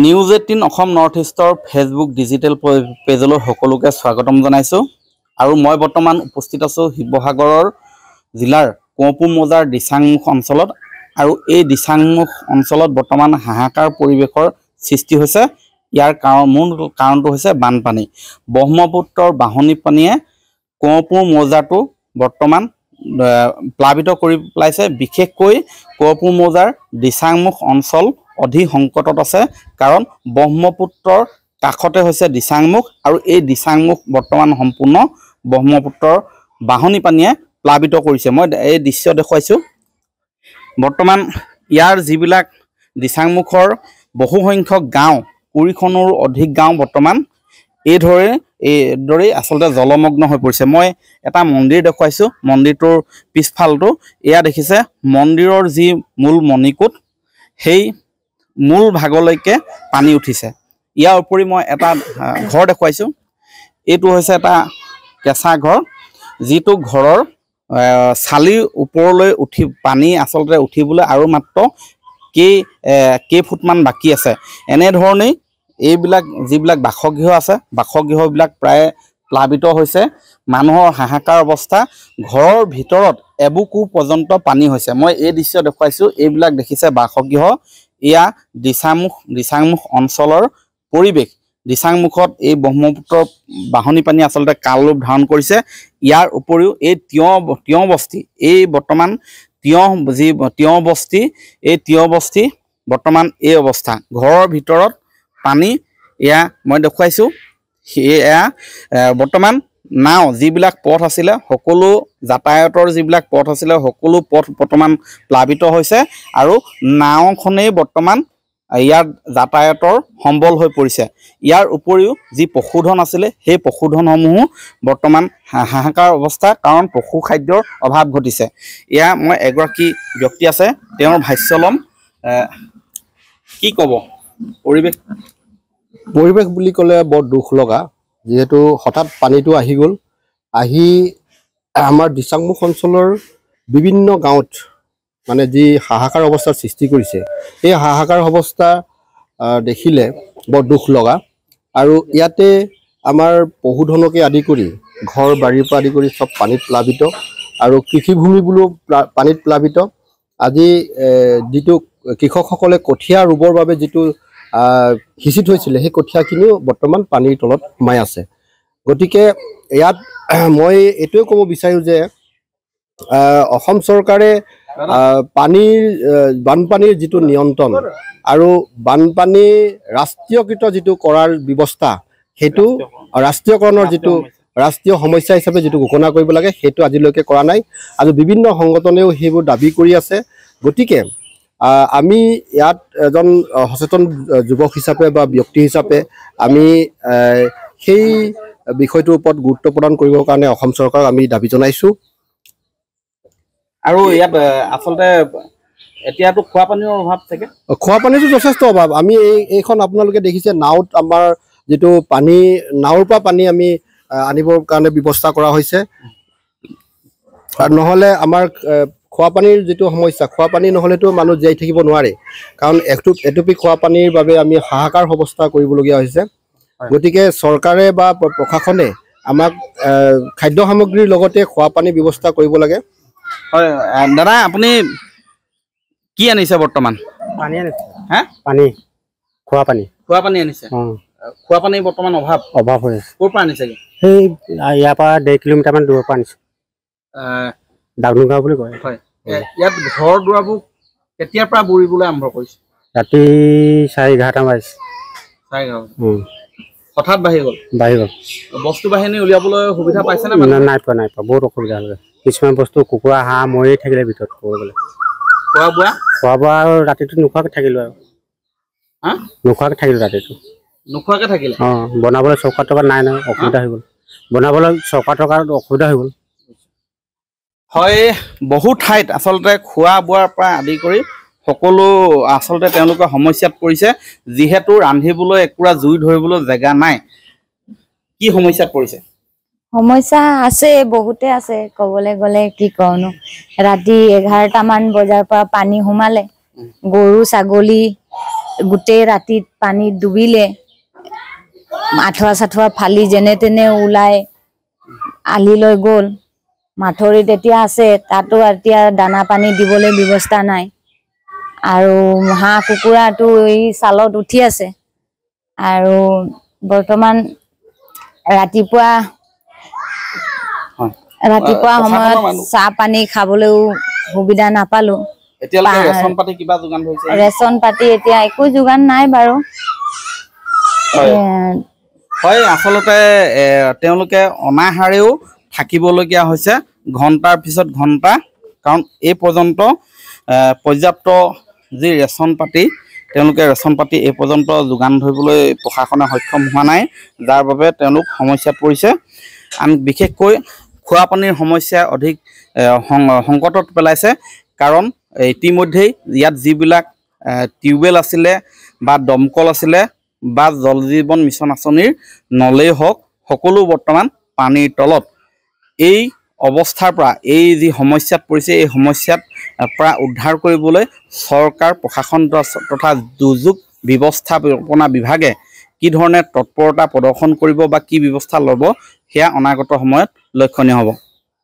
news eighteen Assam north ইষ্টৰ Facebook digital পেজলৈ সকলোকে স্বাগতম জনাইছোঁ আৰু মই বৰ্তমান উপস্থিত আছোঁ শিৱসাগৰৰ জিলাৰ কোঁপু মজাৰ দিচাংমুখ অঞ্চলত আৰু এই দিচাংমুখ অঞ্চলত বৰ্তমান হাহাকাৰ পৰিৱেশৰ সৃষ্টি হৈছে ইয়াৰ কাৰণ মূল কাৰণটো হৈছে বানপানী ব্ৰহ্মপুত্ৰৰ বাহনী পানীয়ে কোঁপুৰ মৌজাটো বৰ্তমান প্লাৱিত কৰি পেলাইছে বিশেষকৈ কোঁপুৰ মৌজাৰ দিচাংমুখ অঞ্চল অধিক সংকটত আছে কাৰণ ব্ৰহ্মপুত্ৰৰ কাষতে হৈছে দিচাংমুখ আৰু এই দিচাংমুখ বৰ্তমান সম্পূৰ্ণ ব্ৰহ্মপুত্ৰৰ বাহনী পানীয়ে প্লাৱিত কৰিছে মই এই দৃশ্য দেখুৱাইছোঁ বৰ্তমান ইয়াৰ যিবিলাক দিচাংমুখৰ বহুসংখ্যক গাঁও কুৰিখনৰো অধিক গাঁও বৰ্তমান এইদৰে এইদৰেই আচলতে জলমগ্ন হৈ পৰিছে মই এটা মন্দিৰ দেখুৱাইছোঁ মন্দিৰটোৰ পিছফালটো এয়া দেখিছে মন্দিৰৰ যি মূল মণিকোট সেই মূল ভাগলৈকে পানী উঠিছে ইয়াৰ উপৰি মই এটা ঘৰ দেখুৱাইছোঁ এইটো হৈছে এটা কেঁচা ঘৰ যিটো ঘৰৰ চালিৰ ওপৰলৈ উঠি পানী আচলতে উঠিবলৈ আৰু মাত্ৰ কেই কেইফুটমান বাকী আছে এনেধৰণেই এইবিলাক যিবিলাক বাসগৃহ আছে বাসগৃহবিলাক প্ৰায় প্লাৱিত হৈছে মানুহৰ হাহাকাৰ অৱস্থা ঘৰৰ ভিতৰত এবুকু পৰ্যন্ত পানী হৈছে মই এই দৃশ্য দেখুৱাইছোঁ এইবিলাক দেখিছে বাসগৃহ এয়া দিচাংমুখ দিচাংমুখ অঞ্চলৰ পৰিৱেশ দিচাংমুখত এই ব্ৰহ্মপুত্ৰ বাহনী পানী আচলতে কালৰূপ ধাৰণ কৰিছে ইয়াৰ উপৰিও এই তিয়ঁহ তিয়ঁহ বস্তি এই বৰ্তমান তিয়ঁহ যি তিয়ঁহ বস্তি এই তিয়ঁহ বস্তি বৰ্তমান এই অৱস্থা ঘৰৰ ভিতৰত পানী এয়া মই দেখুৱাইছোঁ সেয়া বৰ্তমান নাও যিবিলাক পথ আছিলে সকলো যাতায়াতৰ যিবিলাক পথ আছিলে সকলো পথ বৰ্তমান প্লাৱিত হৈছে আৰু নাওখনেই বৰ্তমান ইয়াত যাতায়াতৰ সম্বল হৈ পৰিছে ইয়াৰ উপৰিও যি পশুধন আছিলে সেই পশুধনসমূহো বৰ্তমান হাহাকাৰ অৱস্থা কাৰণ পশু খাদ্যৰ অভাৱ ঘটিছে ইয়াৰ মই এগৰাকী ব্যক্তি আছে তেওঁৰ ভাষ্য ল'ম কি ক'ব পৰিৱেশ পৰিৱেশ বুলি ক'লে বৰ দুখ লগা যিহেতু হঠাৎ পানীটো আহি গ'ল আহি আমাৰ দিচাংমুখ অঞ্চলৰ বিভিন্ন গাঁৱত মানে যি হাহাকাৰ অৱস্থাৰ সৃষ্টি কৰিছে সেই হাহাকাৰ অৱস্থা দেখিলে বৰ দুখ লগা আৰু ইয়াতে আমাৰ পশুধনকে আদি কৰি ঘৰ বাৰীৰ পৰা আদি কৰি চব পানীত প্লাৱিত আৰু কৃষিভূমি বোলো পানীত প্লাৱিত আজি যিটো কৃষকসকলে কঠীয়া ৰুবৰ বাবে যিটো সিঁচি থৈছিলে সেই কঠীয়াখিনিও বৰ্তমান পানীৰ তলত সোমাই আছে গতিকে ইয়াত মই এইটোৱে ক'ব বিচাৰোঁ যে অসম চৰকাৰে পানীৰ বানপানীৰ যিটো নিয়ন্ত্ৰণ আৰু বানপানী ৰাষ্ট্ৰীয়কৃত যিটো কৰাৰ ব্যৱস্থা সেইটো ৰাষ্ট্ৰীয়কৰণৰ যিটো ৰাষ্ট্ৰীয় সমস্যা হিচাপে যিটো ঘোষণা কৰিব লাগে সেইটো আজিলৈকে কৰা নাই আৰু বিভিন্ন সংগঠনেও সেইবোৰ দাবী কৰি আছে গতিকে আমি ইয়াত এজন সচেতন যুৱক হিচাপে বা ব্যক্তি হিচাপে আমি সেই বিষয়টোৰ ওপৰত গুৰুত্ব প্ৰদান কৰিবৰ কাৰণে অসম চৰকাৰক আমি দাবী জনাইছো আৰু ইয়াত আচলতে এতিয়াতো খোৱা পানীৰ অভাৱ থাকে খোৱা পানীটো যথেষ্ট অভাৱ আমি এই এইখন আপোনালোকে দেখিছে নাওত আমাৰ যিটো পানী নাওৰ পৰা পানী আমি আনিবৰ কাৰণে ব্যৱস্থা কৰা হৈছে নহ'লে আমাৰ খোৱা পানীৰ যিটো সমস্যা খোৱা পানী নহ'লেতো মানুহ জীয়াই থাকিব নোৱাৰে কাৰণ এটুপ এটুপি খোৱা পানীৰ বাবে আমি হাহাকাৰ অৱস্থা কৰিবলগীয়া হৈছে গতিকে চৰকাৰে বা প্ৰশাসনে আমাক খাদ্য সামগ্ৰীৰ লগতে খোৱা পানীৰ ব্যৱস্থা কৰিব লাগে হয় দাদা আপুনি কি আনিছে বৰ্তমান পানী আনিছে হা পানী খোৱা পানী খোৱা পানী আনিছে খোৱা পানীৰ বৰ্তমান অভাৱ অভাৱ হৈ আছে ক'ৰ পৰা আনিছে সেই ইয়াৰ পৰা ডেৰ কিলোমিটাৰমান দূৰৰ পৰা আনিছে ৰাতি চাৰে এঘাৰটা বাজিছে হঠাৎ বাঢ়ি গ'ল বাঢ়ি গ'ল বস্তু বাহিনী উলিয়াবলৈ সুবিধা নাই পোৱা নাই পোৱা বহুত অসুবিধা হ'ল কিছুমান বস্তু কুকুৰা হাঁহ মৰিয়ে থাকিলে ভিতৰত খোৱা বোৱা খোৱা বোৱা আৰু ৰাতিটো নোখোৱাকৈ থাকিলো আৰু নোখোৱাকে থাকিলো ৰাতিটো নোখোৱাকে থাকিলে অঁ বনাবলৈ চৌকা টকা নাই নাই অসুবিধা হৈ গ'ল বনাবলৈ চৌকা টকাত অসুবিধা হৈ গ'ল হয় বহু ঠাইত আচলতে খোৱা বোৱাৰ পৰা আদি কৰি সকলো আচলতে তেওঁলোকে সমস্যাত পৰিছে যিহেতু ৰান্ধিবলৈ একুৰা জুই ধৰিবলৈ জেগা নাই কি সমস্যাত পৰিছে সমস্যা আছে বহুতে আছে ক'বলৈ গ'লে কি কওঁনো ৰাতি এঘাৰটা মান বজাৰ পৰা পানী সোমালে গৰু ছাগলী গোটেই ৰাতিত পানী ডুবিলে আঁঠুৱা চাঠুৱা ফালি যেনে তেনে ওলাই আলি লৈ গ'ল মাথৰিত এতিয়া আছে তাতো এতিয়া দানা পানী দিবলৈ ব্যৱস্থা নাই আৰু হাঁহ কুকুৰাটো এই ছালত উঠি আছে আৰু বৰ্তমান ৰাতিপুৱা ৰাতিপুৱা সময়ত চাহ পানী খাবলৈও সুবিধা নাপালোঁ ৰেচন পাতি এতিয়া একো যোগান নাই বাৰু হয় আচলতে তেওঁলোকে অনাহাৰেও থাকিবলগীয়া হৈছে ঘণ্টাৰ পিছত ঘণ্টা কাৰণ এই পৰ্যন্ত পৰ্যাপ্ত যি ৰেচন পাতি তেওঁলোকে ৰেচন পাতি এই পৰ্যন্ত যোগান ধৰিবলৈ প্ৰশাসনে সক্ষম হোৱা নাই যাৰ বাবে তেওঁলোক সমস্যাত পৰিছে আন বিশেষকৈ খোৱা পানীৰ সমস্যা অধিক সংকটত পেলাইছে কাৰণ ইতিমধ্যেই ইয়াত যিবিলাক টিউবৱেল আছিলে বা দমকল আছিলে বা জল জীৱন মিছন আঁচনিৰ নলেই হওক সকলো বৰ্তমান পানীৰ তলত এই অৱস্থাৰ পৰা এই যি সমস্যাত পৰিছে এই সমস্যাত পৰা উদ্ধাৰ কৰিবলৈ চৰকাৰ প্ৰশাসন তথা দুৰ্যোগ ব্যৱস্থাপনা বিভাগে কি ধৰণে তৎপৰতা প্ৰদৰ্শন কৰিব বা কি ব্যৱস্থা ল'ব সেয়া অনাগত সময়ত লক্ষণীয় হ'ব